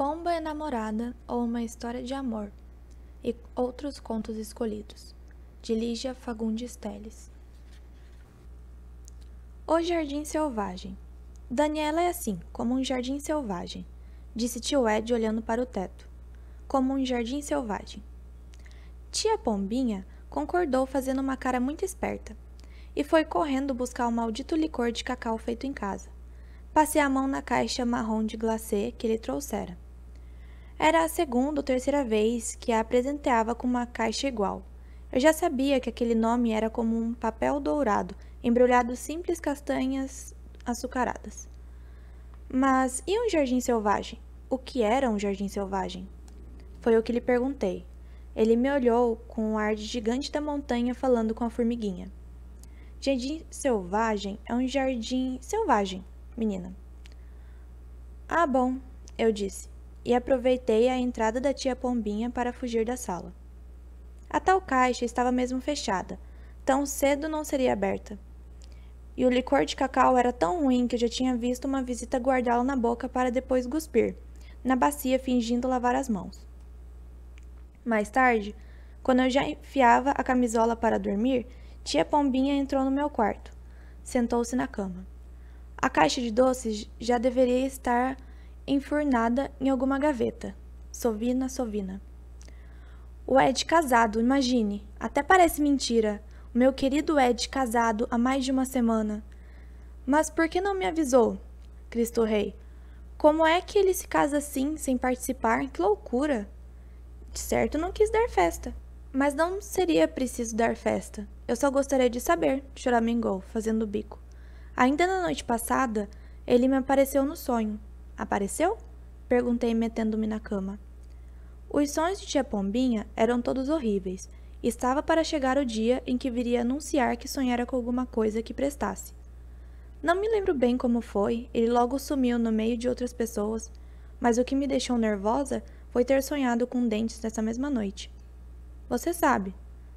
Pomba Enamorada é ou Uma História de Amor e Outros Contos Escolhidos, de Lígia Fagundes Teles. O Jardim Selvagem Daniela é assim, como um jardim selvagem, disse tio Ed olhando para o teto. Como um jardim selvagem. Tia Pombinha concordou fazendo uma cara muito esperta e foi correndo buscar o maldito licor de cacau feito em casa. Passei a mão na caixa marrom de glacê que ele trouxera. Era a segunda ou terceira vez que a apresentava com uma caixa igual. Eu já sabia que aquele nome era como um papel dourado, embrulhado simples castanhas açucaradas. Mas e um jardim selvagem? O que era um jardim selvagem? Foi o que lhe perguntei. Ele me olhou com o ar de gigante da montanha falando com a formiguinha. Jardim selvagem é um jardim selvagem, menina. Ah, bom, eu disse e aproveitei a entrada da tia Pombinha para fugir da sala. A tal caixa estava mesmo fechada, tão cedo não seria aberta. E o licor de cacau era tão ruim que eu já tinha visto uma visita guardá-lo na boca para depois cuspir, na bacia fingindo lavar as mãos. Mais tarde, quando eu já enfiava a camisola para dormir, tia Pombinha entrou no meu quarto. Sentou-se na cama. A caixa de doces já deveria estar enfurnada em alguma gaveta. Sovina, Sovina. O Ed casado, imagine. Até parece mentira. O meu querido Ed casado há mais de uma semana. Mas por que não me avisou? Cristo Rei. Como é que ele se casa assim, sem participar? Que loucura! De certo não quis dar festa. Mas não seria preciso dar festa. Eu só gostaria de saber, choramingou, fazendo o bico. Ainda na noite passada, ele me apareceu no sonho. Apareceu? Perguntei, metendo-me na cama. Os sonhos de tia Pombinha eram todos horríveis. Estava para chegar o dia em que viria anunciar que sonhara com alguma coisa que prestasse. Não me lembro bem como foi, ele logo sumiu no meio de outras pessoas, mas o que me deixou nervosa foi ter sonhado com dentes nessa mesma noite. Você sabe,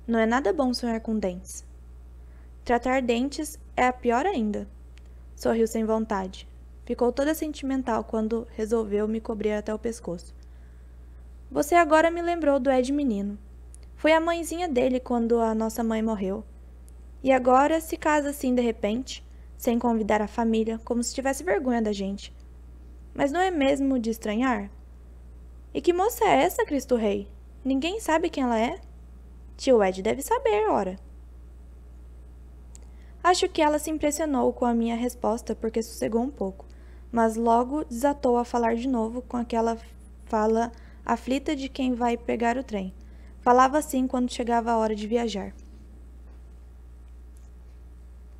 não é nada bom sonhar com dentes. Tratar dentes é a pior ainda. Sorriu sem vontade. Ficou toda sentimental quando resolveu me cobrir até o pescoço. Você agora me lembrou do Ed menino. Foi a mãezinha dele quando a nossa mãe morreu. E agora se casa assim de repente, sem convidar a família, como se tivesse vergonha da gente. Mas não é mesmo de estranhar? E que moça é essa, Cristo Rei? Ninguém sabe quem ela é? Tio Ed deve saber, ora. Acho que ela se impressionou com a minha resposta porque sossegou um pouco mas logo desatou a falar de novo com aquela fala aflita de quem vai pegar o trem. Falava assim quando chegava a hora de viajar.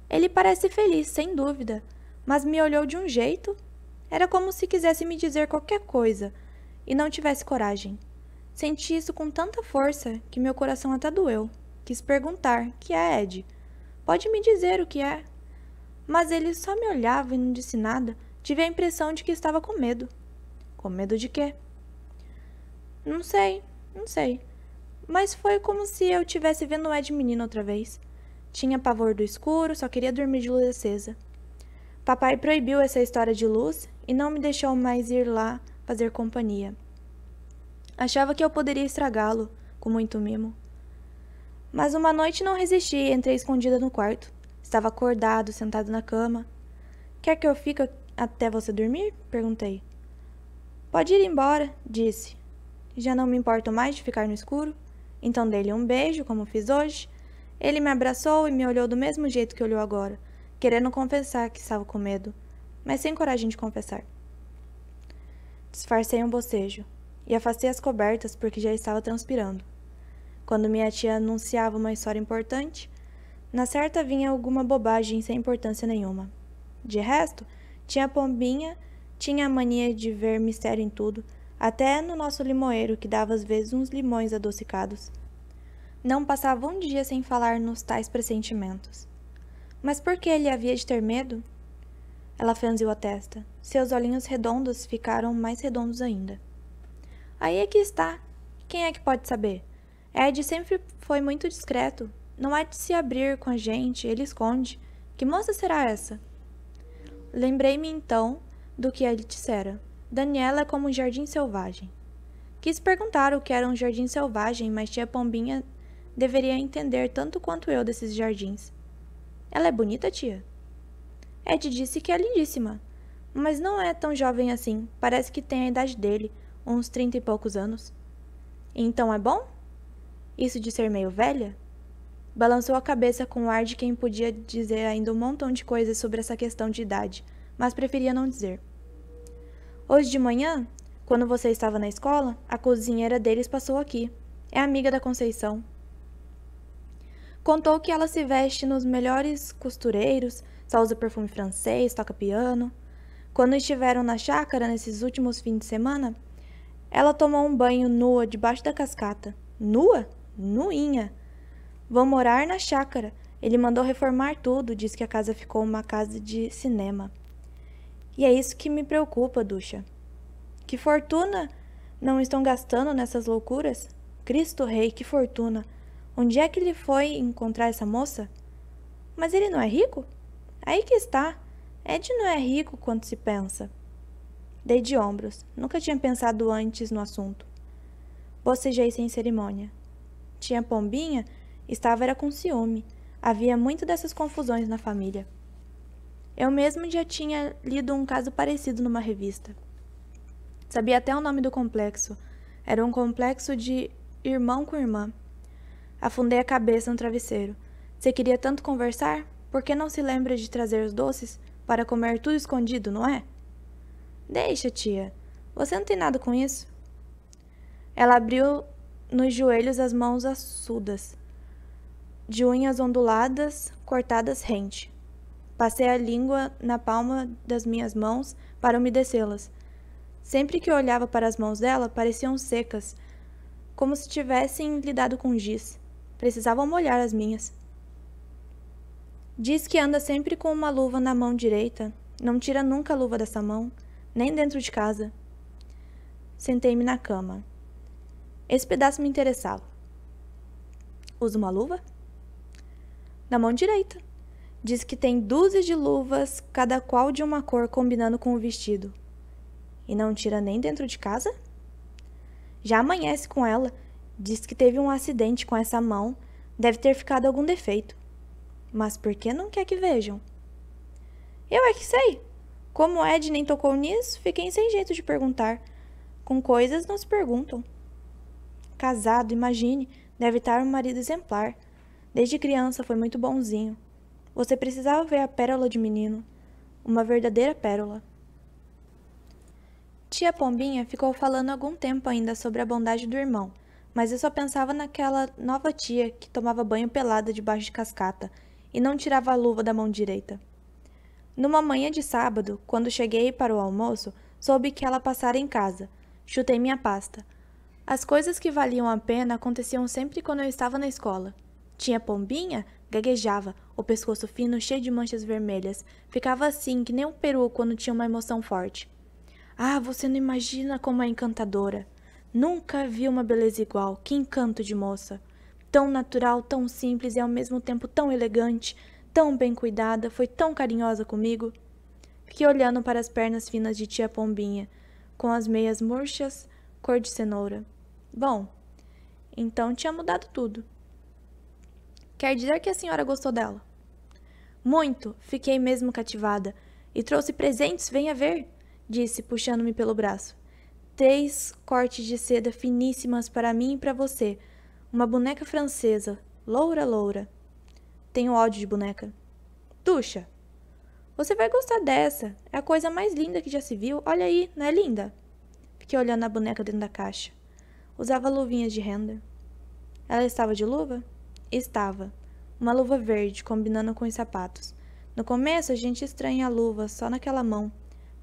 Ele parece feliz, sem dúvida, mas me olhou de um jeito. Era como se quisesse me dizer qualquer coisa e não tivesse coragem. Senti isso com tanta força que meu coração até doeu. Quis perguntar: que é, Ed? Pode me dizer o que é? Mas ele só me olhava e não disse nada. Tive a impressão de que estava com medo. Com medo de quê? Não sei, não sei. Mas foi como se eu tivesse vendo o Ed menino outra vez. Tinha pavor do escuro, só queria dormir de luz acesa. Papai proibiu essa história de luz e não me deixou mais ir lá fazer companhia. Achava que eu poderia estragá-lo, com muito mimo. Mas uma noite não resisti e entrei escondida no quarto. Estava acordado, sentado na cama. Quer que eu fique até você dormir? perguntei. Pode ir embora, disse. Já não me importo mais de ficar no escuro. Então dei-lhe um beijo, como fiz hoje. Ele me abraçou e me olhou do mesmo jeito que olhou agora, querendo confessar que estava com medo, mas sem coragem de confessar. Disfarcei um bocejo e afastei as cobertas porque já estava transpirando. Quando minha tia anunciava uma história importante, na certa vinha alguma bobagem sem importância nenhuma. De resto, tinha Pombinha tinha a mania de ver mistério em tudo, até no nosso limoeiro, que dava às vezes uns limões adocicados. Não passava um dia sem falar nos tais pressentimentos. Mas por que ele havia de ter medo? Ela franziu a testa. Seus olhinhos redondos ficaram mais redondos ainda. Aí é que está. Quem é que pode saber? Ed sempre foi muito discreto. Não há de se abrir com a gente, ele esconde. Que moça será essa? Lembrei-me então do que ele dissera. Daniela é como um jardim selvagem. Quis perguntar o que era um jardim selvagem, mas tia Pombinha deveria entender tanto quanto eu desses jardins. Ela é bonita, tia? Ed disse que é lindíssima, mas não é tão jovem assim. Parece que tem a idade dele, uns trinta e poucos anos. Então é bom? Isso de ser meio velha? Balançou a cabeça com o ar de quem podia dizer ainda um montão de coisas sobre essa questão de idade, mas preferia não dizer. Hoje de manhã, quando você estava na escola, a cozinheira deles passou aqui. É amiga da Conceição. Contou que ela se veste nos melhores costureiros, só usa perfume francês, toca piano. Quando estiveram na chácara nesses últimos fins de semana, ela tomou um banho nua debaixo da cascata. Nua? Nuinha. Vão morar na chácara. Ele mandou reformar tudo, diz que a casa ficou uma casa de cinema. E é isso que me preocupa, Ducha. Que fortuna não estão gastando nessas loucuras? Cristo Rei, que fortuna! Onde é que ele foi encontrar essa moça? Mas ele não é rico? Aí que está. Ed não é rico quanto se pensa. Dei de ombros. Nunca tinha pensado antes no assunto. Bocejei sem cerimônia. Tinha pombinha? Estava era com ciúme. Havia muito dessas confusões na família. Eu mesmo já tinha lido um caso parecido numa revista. Sabia até o nome do complexo. Era um complexo de irmão com irmã. Afundei a cabeça no travesseiro. Você queria tanto conversar? Por que não se lembra de trazer os doces para comer tudo escondido, não é? Deixa, tia. Você não tem nada com isso? Ela abriu nos joelhos as mãos assudas de unhas onduladas, cortadas rente. Passei a língua na palma das minhas mãos para umedecê-las. Sempre que eu olhava para as mãos dela, pareciam secas, como se tivessem lidado com giz. Precisavam molhar as minhas. Diz que anda sempre com uma luva na mão direita, não tira nunca a luva dessa mão, nem dentro de casa. Sentei-me na cama. Esse pedaço me interessava. Usa uma luva? na mão direita. Diz que tem dúzias de luvas, cada qual de uma cor combinando com o vestido. E não tira nem dentro de casa? Já amanhece com ela. Diz que teve um acidente com essa mão, deve ter ficado algum defeito. Mas por que não quer que vejam? Eu é que sei. Como Ed nem tocou nisso, fiquei sem jeito de perguntar. Com coisas não se perguntam. Casado, imagine, deve estar um marido exemplar. Desde criança foi muito bonzinho. Você precisava ver a pérola de menino. Uma verdadeira pérola. Tia Pombinha ficou falando algum tempo ainda sobre a bondade do irmão, mas eu só pensava naquela nova tia que tomava banho pelada debaixo de cascata e não tirava a luva da mão direita. Numa manhã de sábado, quando cheguei para o almoço, soube que ela passara em casa. Chutei minha pasta. As coisas que valiam a pena aconteciam sempre quando eu estava na escola. Tinha pombinha? Gaguejava, o pescoço fino cheio de manchas vermelhas. Ficava assim, que nem um peru quando tinha uma emoção forte. Ah, você não imagina como é encantadora. Nunca vi uma beleza igual, que encanto de moça. Tão natural, tão simples e ao mesmo tempo tão elegante, tão bem cuidada, foi tão carinhosa comigo. Fiquei olhando para as pernas finas de tia Pombinha, com as meias murchas, cor de cenoura. Bom, então tinha mudado tudo. Quer dizer que a senhora gostou dela? Muito, fiquei mesmo cativada. E trouxe presentes, venha ver, disse, puxando-me pelo braço. Três cortes de seda finíssimas para mim e para você. Uma boneca francesa, loura, loura. Tenho ódio de boneca. Tuxa, você vai gostar dessa. É a coisa mais linda que já se viu. Olha aí, não é linda? Fiquei olhando a boneca dentro da caixa. Usava luvinhas de renda. Ela estava de luva? Estava. Uma luva verde, combinando com os sapatos. No começo a gente estranha a luva só naquela mão,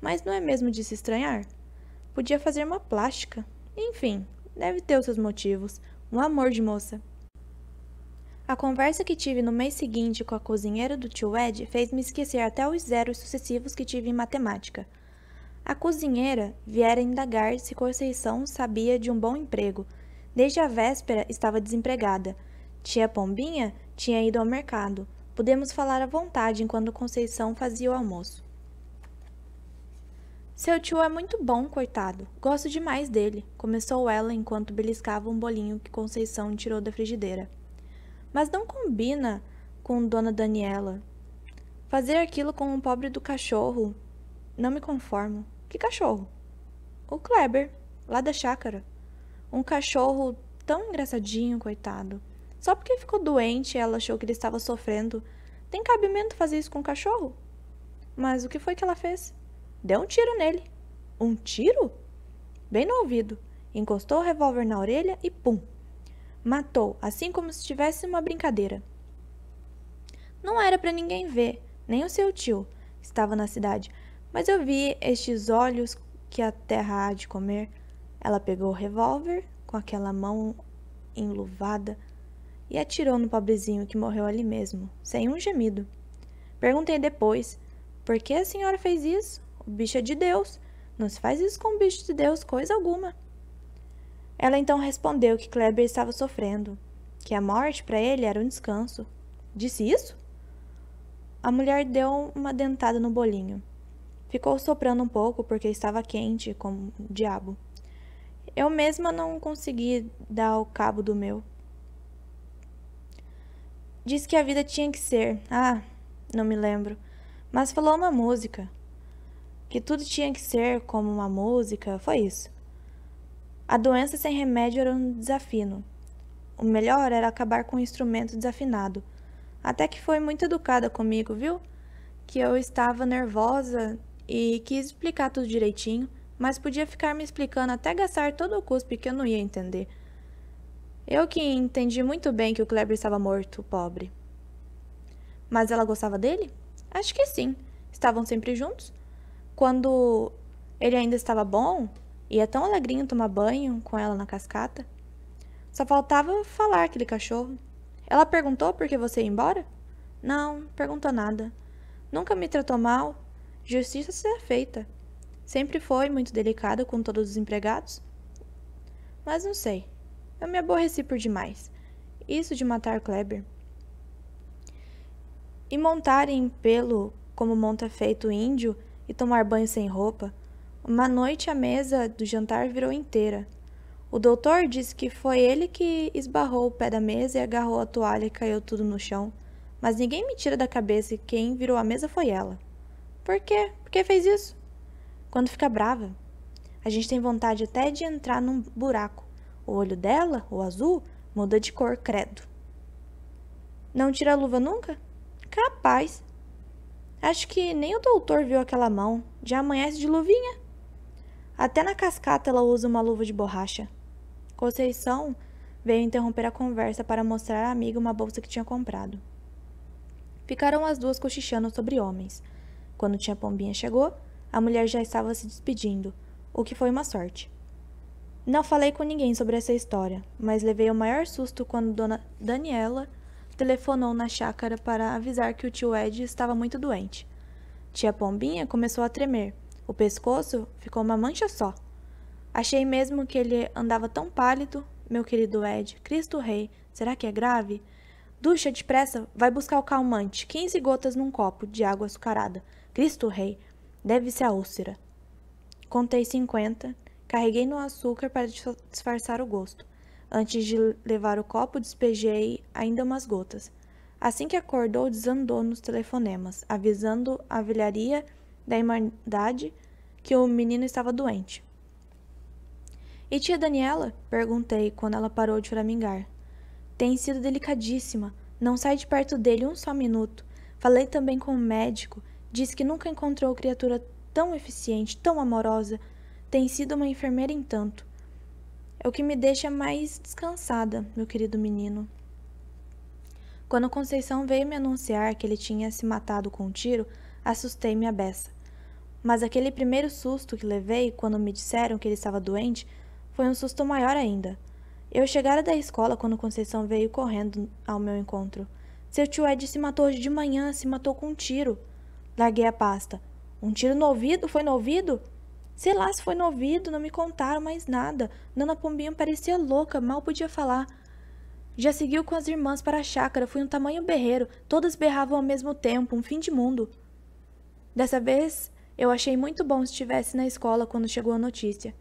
mas não é mesmo de se estranhar? Podia fazer uma plástica. Enfim, deve ter os seus motivos. Um amor de moça. A conversa que tive no mês seguinte com a cozinheira do tio Ed fez-me esquecer até os zeros sucessivos que tive em matemática. A cozinheira viera indagar se Conceição sabia de um bom emprego. Desde a véspera estava desempregada Tia Pombinha tinha ido ao mercado. Podemos falar à vontade enquanto Conceição fazia o almoço. Seu tio é muito bom, coitado. Gosto demais dele, começou ela enquanto beliscava um bolinho que Conceição tirou da frigideira. Mas não combina com Dona Daniela. Fazer aquilo com o pobre do cachorro. Não me conformo. Que cachorro? O Kleber, lá da chácara. Um cachorro tão engraçadinho, coitado. Só porque ficou doente e ela achou que ele estava sofrendo, tem cabimento fazer isso com o cachorro? Mas o que foi que ela fez? Deu um tiro nele. Um tiro? Bem no ouvido. Encostou o revólver na orelha e pum! Matou, assim como se tivesse uma brincadeira. Não era para ninguém ver, nem o seu tio estava na cidade, mas eu vi estes olhos que a terra há de comer. Ela pegou o revólver com aquela mão enluvada e atirou no pobrezinho que morreu ali mesmo, sem um gemido. Perguntei depois: Por que a senhora fez isso? O bicho é de Deus. Não se faz isso com o bicho de Deus, coisa alguma. Ela então respondeu que Kleber estava sofrendo, que a morte para ele era um descanso. Disse isso? A mulher deu uma dentada no bolinho. Ficou soprando um pouco porque estava quente como diabo. Eu mesma não consegui dar o cabo do meu. Disse que a vida tinha que ser. Ah, não me lembro. Mas falou uma música. Que tudo tinha que ser como uma música. Foi isso. A doença sem remédio era um desafino. O melhor era acabar com o um instrumento desafinado. Até que foi muito educada comigo, viu? Que eu estava nervosa e quis explicar tudo direitinho, mas podia ficar me explicando até gastar todo o cuspe que eu não ia entender. Eu que entendi muito bem que o Kleber estava morto, pobre. Mas ela gostava dele? Acho que sim. Estavam sempre juntos. Quando ele ainda estava bom, ia tão alegrinho tomar banho com ela na cascata. Só faltava falar aquele cachorro. Ela perguntou por que você ia embora? Não, perguntou nada. Nunca me tratou mal. Justiça será é feita. Sempre foi muito delicada com todos os empregados. Mas não sei. Eu me aborreci por demais. Isso de matar Kleber. E montar em pelo, como monta feito índio, e tomar banho sem roupa. Uma noite a mesa do jantar virou inteira. O doutor disse que foi ele que esbarrou o pé da mesa e agarrou a toalha e caiu tudo no chão. Mas ninguém me tira da cabeça que quem virou a mesa foi ela. Por quê? Por que fez isso? Quando fica brava. A gente tem vontade até de entrar num buraco o olho dela, o azul, muda de cor, credo. Não tira a luva nunca? Capaz. Acho que nem o doutor viu aquela mão. Já amanhece de luvinha. Até na cascata ela usa uma luva de borracha. Conceição veio interromper a conversa para mostrar à amiga uma bolsa que tinha comprado. Ficaram as duas cochichando sobre homens. Quando Tia Pombinha chegou, a mulher já estava se despedindo, o que foi uma sorte. Não falei com ninguém sobre essa história, mas levei o maior susto quando Dona Daniela telefonou na chácara para avisar que o tio Ed estava muito doente. Tia Pombinha começou a tremer. O pescoço ficou uma mancha só. Achei mesmo que ele andava tão pálido. Meu querido Ed, Cristo Rei, será que é grave? Ducha depressa, vai buscar o calmante, 15 gotas num copo de água açucarada. Cristo Rei, deve ser a úlcera. Contei 50 Carreguei no açúcar para disfarçar o gosto. Antes de levar o copo, despejei ainda umas gotas. Assim que acordou, desandou nos telefonemas, avisando a velharia da Irmandade que o menino estava doente. E tia Daniela? Perguntei quando ela parou de choramingar. Tem sido delicadíssima. Não sai de perto dele um só minuto. Falei também com o um médico. Disse que nunca encontrou criatura tão eficiente, tão amorosa tem sido uma enfermeira em tanto. É o que me deixa mais descansada, meu querido menino. Quando Conceição veio me anunciar que ele tinha se matado com um tiro, assustei-me a beça. Mas aquele primeiro susto que levei quando me disseram que ele estava doente foi um susto maior ainda. Eu chegara da escola quando Conceição veio correndo ao meu encontro. Seu tio Ed se matou hoje de manhã, se matou com um tiro. Larguei a pasta. Um tiro no ouvido? Foi no ouvido? Sei lá se foi no ouvido, não me contaram mais nada. Nana Pombinho parecia louca, mal podia falar. Já seguiu com as irmãs para a chácara, foi um tamanho berreiro, todas berravam ao mesmo tempo, um fim de mundo. Dessa vez, eu achei muito bom se estivesse na escola quando chegou a notícia.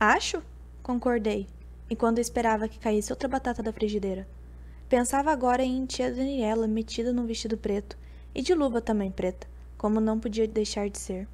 Acho? Concordei, enquanto esperava que caísse outra batata da frigideira. Pensava agora em tia Daniela metida num vestido preto, e de luva também preta, como não podia deixar de ser.